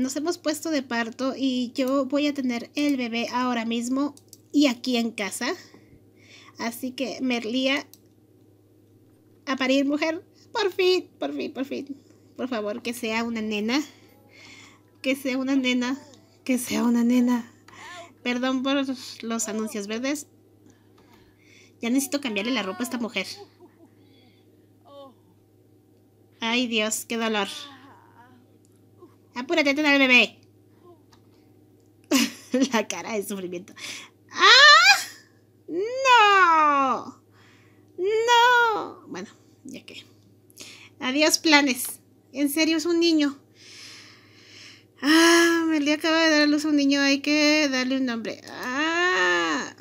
nos hemos puesto de parto y yo voy a tener el bebé ahora mismo y aquí en casa. Así que Merlía, a parir mujer, por fin, por fin, por fin. Por favor, que sea una nena. Que sea una nena. Que sea una nena. Perdón por los anuncios verdes. Ya necesito cambiarle la ropa a esta mujer. Ay Dios, qué dolor. Apúrate, ten al bebé. la cara de sufrimiento. ¡Ah! ¡No! ¡No! Bueno, ya que. Adiós, planes. En serio, es un niño. Ah, día acaba de dar a luz a un niño. Hay que darle un nombre. ¡Ah!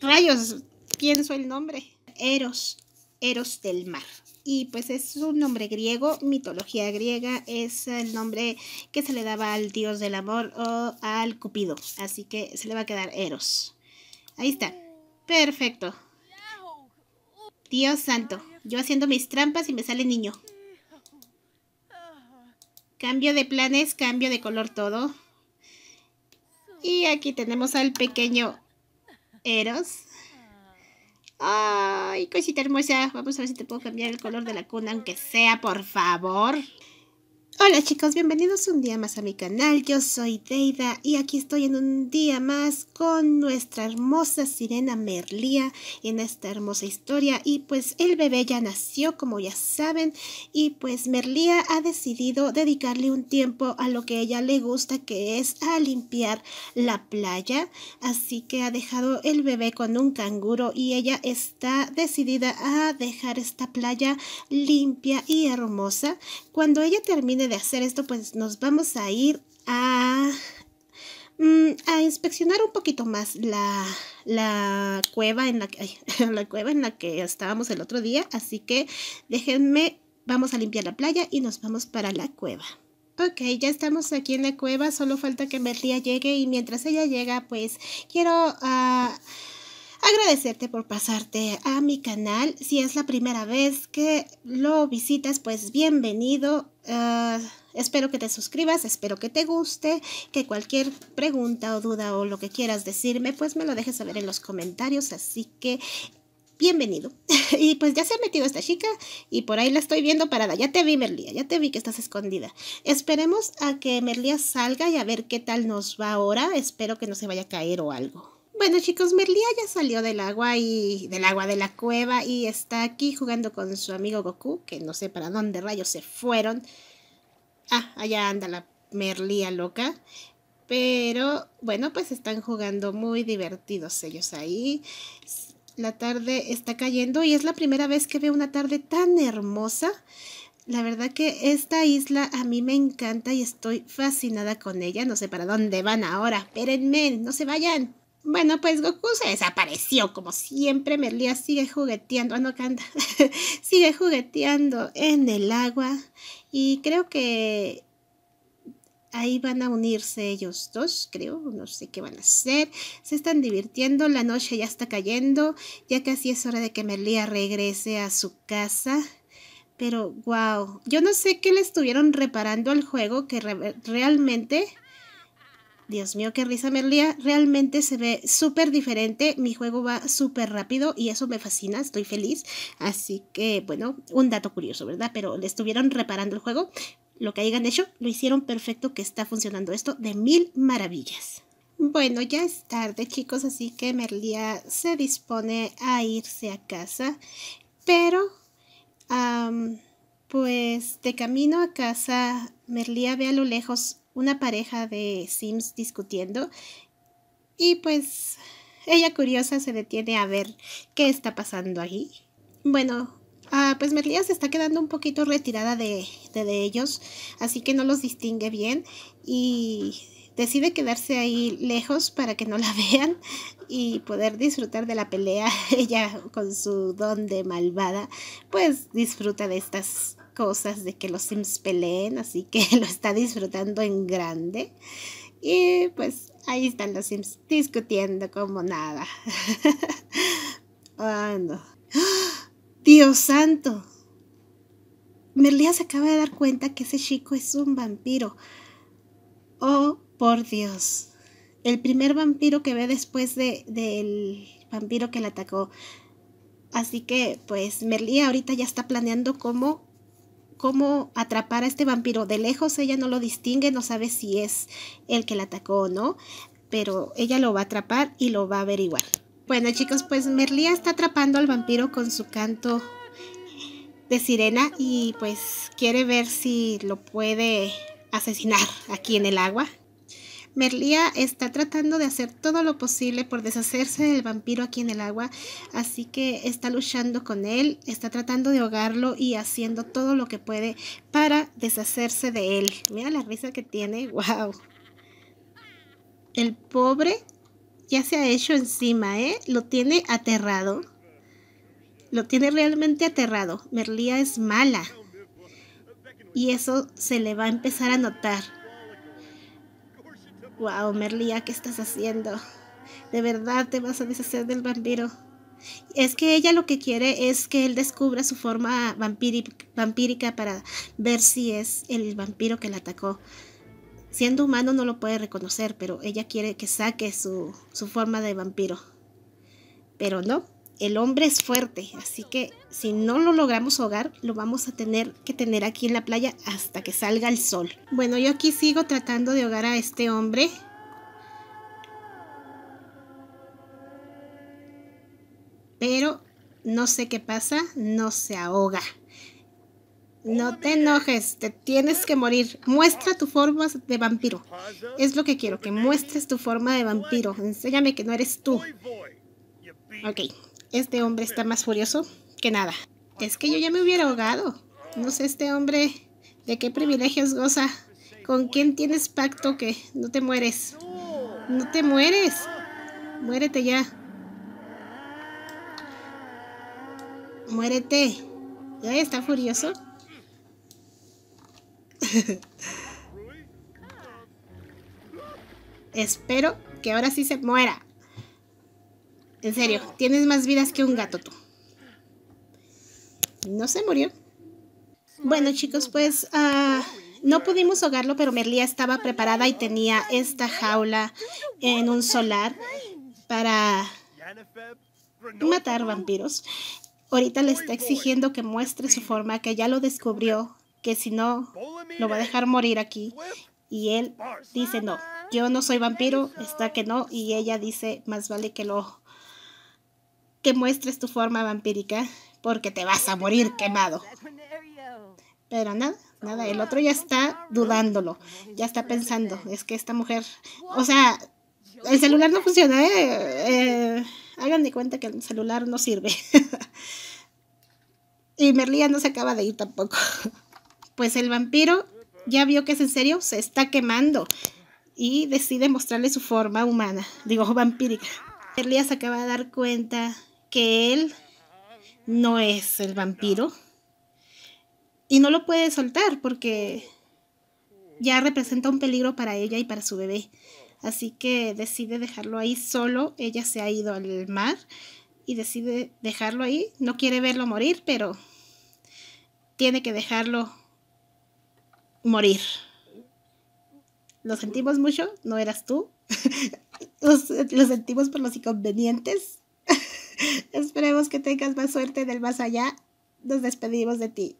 Rayos, pienso el nombre. Eros. Eros del mar y pues es un nombre griego, mitología griega, es el nombre que se le daba al dios del amor o al cupido, así que se le va a quedar Eros. Ahí está, perfecto. Dios santo, yo haciendo mis trampas y me sale niño. Cambio de planes, cambio de color todo. Y aquí tenemos al pequeño Eros. Ay, cosita hermosa. Vamos a ver si te puedo cambiar el color de la cuna, aunque sea, por favor. Hola chicos, bienvenidos un día más a mi canal, yo soy Deida y aquí estoy en un día más con nuestra hermosa sirena Merlía en esta hermosa historia y pues el bebé ya nació como ya saben y pues Merlía ha decidido dedicarle un tiempo a lo que a ella le gusta que es a limpiar la playa así que ha dejado el bebé con un canguro y ella está decidida a dejar esta playa limpia y hermosa cuando ella termine de hacer esto, pues nos vamos a ir a, mm, a inspeccionar un poquito más la, la cueva en la, que, la cueva en la que estábamos el otro día. Así que déjenme, vamos a limpiar la playa y nos vamos para la cueva. Ok, ya estamos aquí en la cueva, solo falta que tía llegue y mientras ella llega, pues quiero... a ah, agradecerte por pasarte a mi canal. Si es la primera vez que lo visitas, pues bienvenido. Eh, espero que te suscribas, espero que te guste, que cualquier pregunta o duda o lo que quieras decirme, pues me lo dejes saber en los comentarios. Así que bienvenido. y pues ya se ha metido esta chica y por ahí la estoy viendo parada. Ya te vi, Merlía, ya te vi que estás escondida. Esperemos a que Merlía salga y a ver qué tal nos va ahora. Espero que no se vaya a caer o algo. Bueno chicos, Merlía ya salió del agua y del agua de la cueva y está aquí jugando con su amigo Goku, que no sé para dónde rayos se fueron. Ah, allá anda la Merlía loca. Pero bueno, pues están jugando muy divertidos ellos ahí. La tarde está cayendo y es la primera vez que veo una tarde tan hermosa. La verdad que esta isla a mí me encanta y estoy fascinada con ella. No sé para dónde van ahora. Espérenme, no se vayan. Bueno, pues Goku se desapareció, como siempre. Merlía sigue jugueteando, ah, no canta, sigue jugueteando en el agua. Y creo que ahí van a unirse ellos dos, creo, no sé qué van a hacer. Se están divirtiendo, la noche ya está cayendo, ya casi es hora de que Merlía regrese a su casa. Pero, wow, yo no sé qué le estuvieron reparando al juego que realmente Dios mío, qué risa Merlía, Realmente se ve súper diferente. Mi juego va súper rápido y eso me fascina. Estoy feliz. Así que, bueno, un dato curioso, ¿verdad? Pero le estuvieron reparando el juego. Lo que hayan hecho, lo hicieron perfecto que está funcionando esto de mil maravillas. Bueno, ya es tarde chicos, así que Merlía se dispone a irse a casa, pero pues de camino a casa Merlía ve a lo lejos una pareja de Sims discutiendo y pues ella curiosa se detiene a ver qué está pasando allí. Bueno, ah, pues Merlía se está quedando un poquito retirada de, de ellos, así que no los distingue bien y decide quedarse ahí lejos para que no la vean y poder disfrutar de la pelea. Ella con su don de malvada, pues disfruta de estas cosas de que los Sims peleen, así que lo está disfrutando en grande. Y pues ahí están los Sims discutiendo como nada. oh, no. Dios santo. Merlía se acaba de dar cuenta que ese chico es un vampiro. Oh, por Dios. El primer vampiro que ve después del de, vampiro que la atacó. Así que, pues, Merlía ahorita ya está planeando cómo cómo atrapar a este vampiro. De lejos ella no lo distingue, no sabe si es el que la atacó o no, pero ella lo va a atrapar y lo va a averiguar. Bueno chicos, pues Merlía está atrapando al vampiro con su canto de sirena y pues quiere ver si lo puede asesinar aquí en el agua. Merlía está tratando de hacer todo lo posible por deshacerse del vampiro aquí en el agua, así que está luchando con él, está tratando de ahogarlo y haciendo todo lo que puede para deshacerse de él. Mira la risa que tiene, wow. El pobre ya se ha hecho encima, ¿eh? Lo tiene aterrado. Lo tiene realmente aterrado. Merlía es mala. Y eso se le va a empezar a notar. Wow, Merlia, ¿qué estás haciendo? De verdad te vas a deshacer del vampiro. Es que ella lo que quiere es que él descubra su forma vampírica para ver si es el vampiro que la atacó. Siendo humano no lo puede reconocer, pero ella quiere que saque su forma de vampiro. Pero no, el hombre es fuerte, así que si no lo logramos ahogar, lo vamos a tener que tener aquí en la playa hasta que salga el sol. Bueno, yo aquí sigo tratando de ahogar a este hombre. Pero no sé qué pasa, no se ahoga. No te enojes, te tienes que morir. Muestra tu forma de vampiro. Es lo que quiero, que muestres tu forma de vampiro. Enséñame que no eres tú. Ok, este hombre está más furioso que nada. Es que yo ya me hubiera ahogado. No sé este hombre de qué privilegios goza. ¿Con quién tienes pacto que no te mueres? No te mueres. Muérete ya. Muérete. Ya está furioso. Espero que ahora sí se muera. En serio, tienes más vidas que un gato tú. No se murió. Bueno, chicos, pues ah, no pudimos ahogarlo, pero Merlía estaba preparada y tenía esta jaula en un solar para matar vampiros. Ahorita le está exigiendo que muestre su forma, que ya lo descubrió, que si no, lo va a dejar morir aquí. Y él dice, no, yo no soy vampiro, está que no. Y ella dice, más vale que lo que muestres tu forma vampírica porque te vas a morir quemado. Pero nada, nada, el otro ya está dudándolo, ya está pensando, es que esta mujer, o sea, el celular no funciona, ¿eh? Eh, hagan de cuenta que el celular no sirve. y Merlía no se acaba de ir tampoco. pues el vampiro ya vio que es en serio, se está quemando y decide mostrarle su forma humana, digo vampírica. Merlía se acaba de dar cuenta que él no es el vampiro. Y no lo puede soltar porque ya representa un peligro para ella y para su bebé. Así que decide dejarlo ahí solo. Ella se ha ido al mar y decide dejarlo ahí. No quiere verlo morir, pero tiene que dejarlo morir. Lo sentimos mucho, no eras tú. lo sentimos por los inconvenientes Esperemos que tengas más suerte del más allá. Nos despedimos de ti.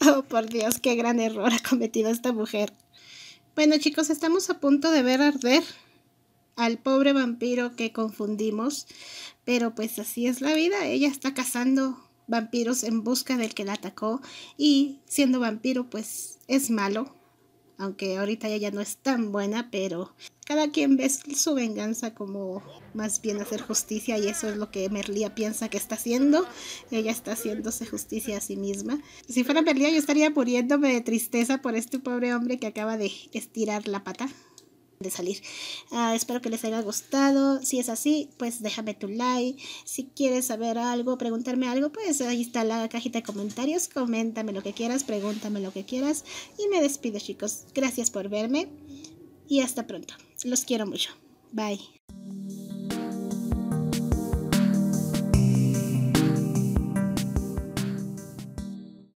oh, por Dios, qué gran error ha cometido esta mujer. Bueno, chicos, estamos a punto de ver arder al pobre vampiro que confundimos. Pero pues así es la vida. Ella está cazando vampiros en busca del que la atacó. Y siendo vampiro, pues es malo aunque ahorita ella ya no es tan buena, pero cada quien ve su venganza como más bien hacer justicia y eso es lo que Merlía piensa que está haciendo. Ella está haciéndose justicia a sí misma. Si fuera Merlía yo estaría muriéndome de tristeza por este pobre hombre que acaba de estirar la pata de salir. Ah, espero que les haya gustado. Si es así, pues déjame tu like. Si quieres saber algo, preguntarme algo, pues ahí está la cajita de comentarios. Coméntame lo que quieras, pregúntame lo que quieras. Y me despido chicos. Gracias por verme. Y hasta pronto. Los quiero mucho. Bye.